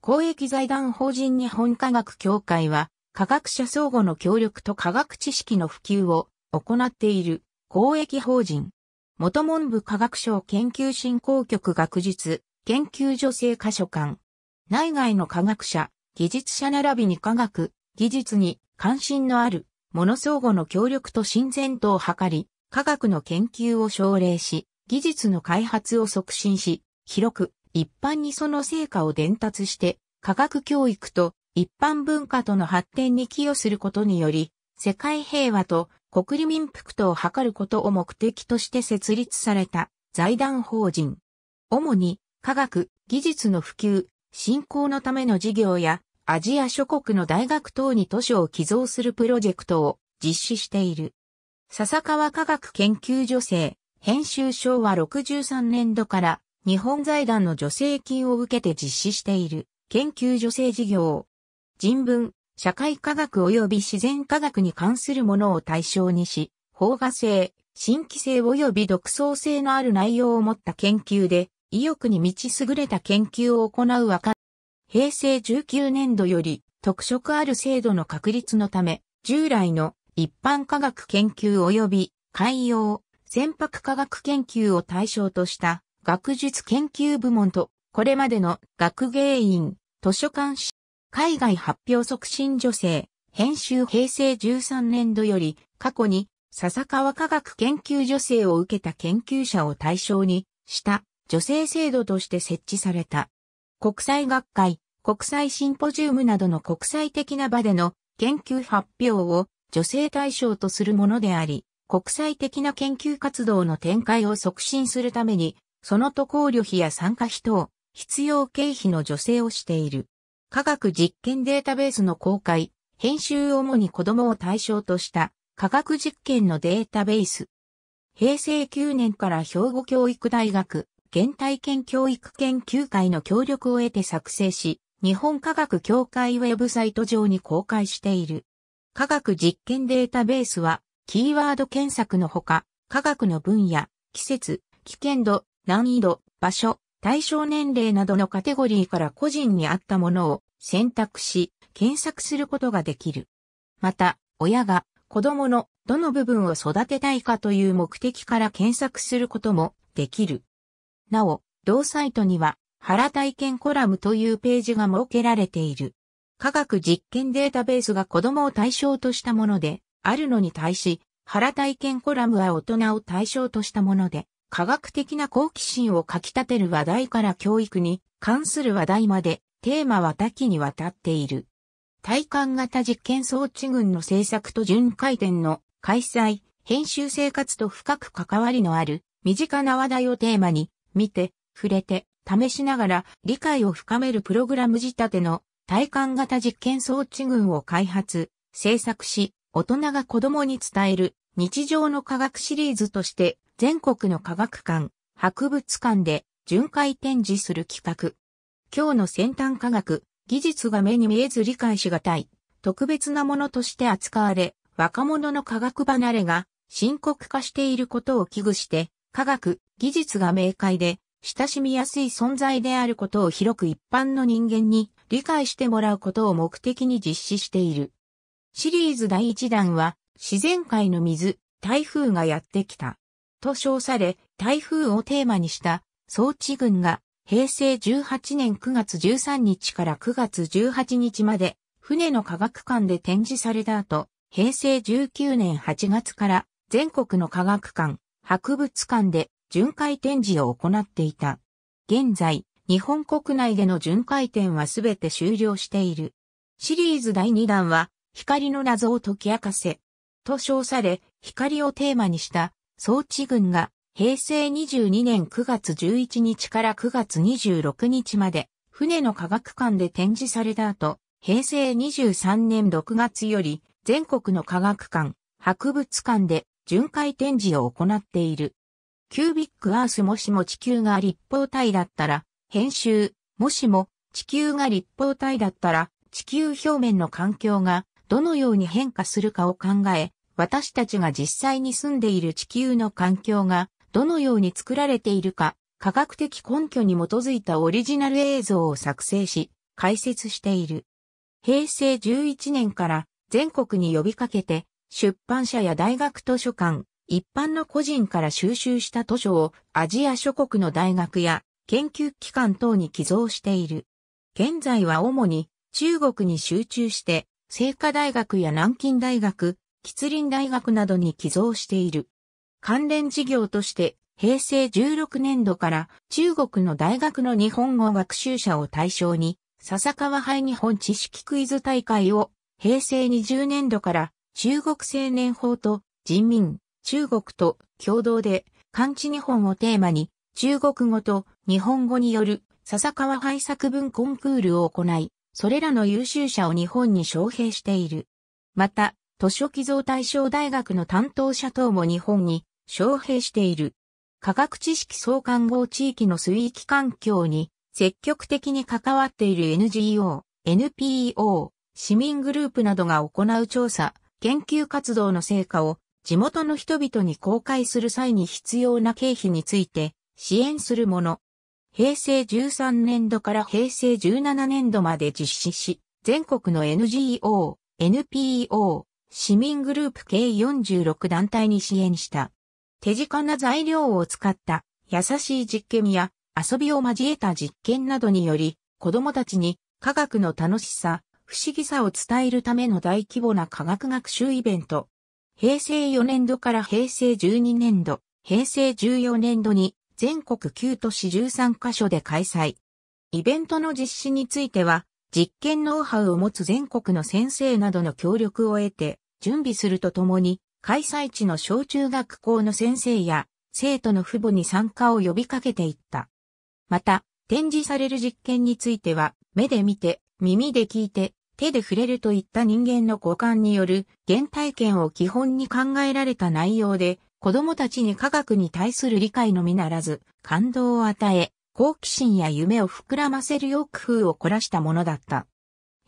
公益財団法人日本科学協会は、科学者相互の協力と科学知識の普及を行っている公益法人。元文部科学省研究振興局学術研究所成科書館。内外の科学者、技術者並びに科学、技術に関心のある、もの相互の協力と親善とを図り、科学の研究を奨励し、技術の開発を促進し、広く一般にその成果を伝達して、科学教育と一般文化との発展に寄与することにより、世界平和と国利民福とを図ることを目的として設立された財団法人。主に科学、技術の普及、振興のための事業やアジア諸国の大学等に図書を寄贈するプロジェクトを実施している。笹川科学研究所生、編集昭和63年度から日本財団の助成金を受けて実施している研究助成事業。人文、社会科学及び自然科学に関するものを対象にし、法画性、新規性及び独創性のある内容を持った研究で、意欲に満ち優れた研究を行う若平成19年度より特色ある制度の確立のため、従来の一般科学研究及び海洋、船舶科学研究を対象とした学術研究部門と、これまでの学芸員、図書館誌、海外発表促進女性、編集平成13年度より、過去に、笹川科学研究助成を受けた研究者を対象にした助成制度として設置された。国際学会、国際シンポジウムなどの国際的な場での研究発表を助成対象とするものであり、国際的な研究活動の展開を促進するためにその渡航旅費や参加費等、必要経費の助成をしている。科学実験データベースの公開、編集主に子供を対象とした科学実験のデータベース。平成9年から兵庫教育大学、現体験教育研究会の協力を得て作成し、日本科学協会ウェブサイト上に公開している。科学実験データベースは、キーワード検索のほか、科学の分野、季節、危険度、難易度、場所、対象年齢などのカテゴリーから個人に合ったものを選択し、検索することができる。また、親が子供のどの部分を育てたいかという目的から検索することもできる。なお、同サイトには、原体験コラムというページが設けられている。科学実験データベースが子供を対象としたもので、あるのに対し、原体験コラムは大人を対象としたもので、科学的な好奇心をかき立てる話題から教育に関する話題まで、テーマは多岐にわたっている。体感型実験装置群の制作と巡回展の開催、編集生活と深く関わりのある身近な話題をテーマに見て、触れて、試しながら理解を深めるプログラム仕立ての体感型実験装置群を開発、制作し、大人が子供に伝える日常の科学シリーズとして全国の科学館、博物館で巡回展示する企画。今日の先端科学、技術が目に見えず理解しがたい、特別なものとして扱われ、若者の科学離れが深刻化していることを危惧して、科学、技術が明快で、親しみやすい存在であることを広く一般の人間に理解してもらうことを目的に実施している。シリーズ第1弾は、自然界の水、台風がやってきた。と称され、台風をテーマにした装置群が平成18年9月13日から9月18日まで船の科学館で展示された後、平成19年8月から全国の科学館、博物館で巡回展示を行っていた。現在、日本国内での巡回展はすべて終了している。シリーズ第2弾は、光の謎を解き明かせ、と称され、光をテーマにした総置軍が平成22年9月11日から9月26日まで船の科学館で展示された後、平成23年6月より全国の科学館、博物館で巡回展示を行っている。キュービックアースもしも地球が立方体だったら、編集、もしも地球が立方体だったら、地球表面の環境がどのように変化するかを考え、私たちが実際に住んでいる地球の環境がどのように作られているか、科学的根拠に基づいたオリジナル映像を作成し、解説している。平成11年から全国に呼びかけて、出版社や大学図書館、一般の個人から収集した図書をアジア諸国の大学や研究機関等に寄贈している。現在は主に中国に集中して、清華大学や南京大学、吉林大学などに寄贈している。関連事業として、平成16年度から中国の大学の日本語学習者を対象に、笹川杯日本知識クイズ大会を平成20年度から中国青年法と人民、中国と共同で漢字日本をテーマに中国語と日本語による笹川杯作文コンクールを行い、それらの優秀者を日本に招聘している。また、図書寄贈対象大学の担当者等も日本に招聘している。科学知識相関号地域の水域環境に積極的に関わっている NGO、NPO、市民グループなどが行う調査、研究活動の成果を地元の人々に公開する際に必要な経費について支援するもの。平成13年度から平成17年度まで実施し、全国の NGO、NPO、市民グループ計46団体に支援した。手近な材料を使った優しい実験や遊びを交えた実験などにより、子供たちに科学の楽しさ、不思議さを伝えるための大規模な科学学習イベント。平成4年度から平成12年度、平成14年度に全国9都市13カ所で開催。イベントの実施については、実験ノウハウを持つ全国の先生などの協力を得て、準備するとともに、開催地の小中学校の先生や生徒の父母に参加を呼びかけていった。また、展示される実験については、目で見て、耳で聞いて、手で触れるといった人間の五感による原体験を基本に考えられた内容で、子供たちに科学に対する理解のみならず、感動を与え、好奇心や夢を膨らませるよう工夫を凝らしたものだった。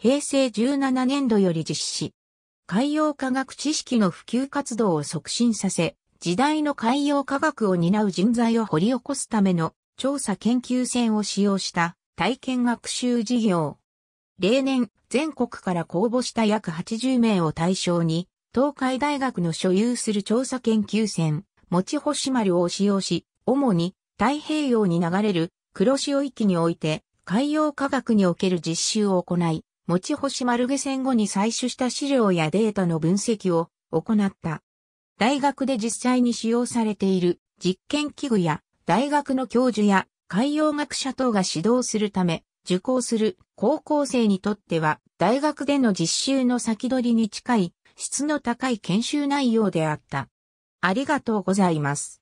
平成17年度より実施。海洋科学知識の普及活動を促進させ、時代の海洋科学を担う人材を掘り起こすための調査研究船を使用した体験学習事業。例年、全国から公募した約80名を対象に、東海大学の所有する調査研究船、持星丸を使用し、主に太平洋に流れる黒潮域において海洋科学における実習を行い、持ち星丸毛線後に採取した資料やデータの分析を行った。大学で実際に使用されている実験器具や大学の教授や海洋学者等が指導するため、受講する高校生にとっては大学での実習の先取りに近い質の高い研修内容であった。ありがとうございます。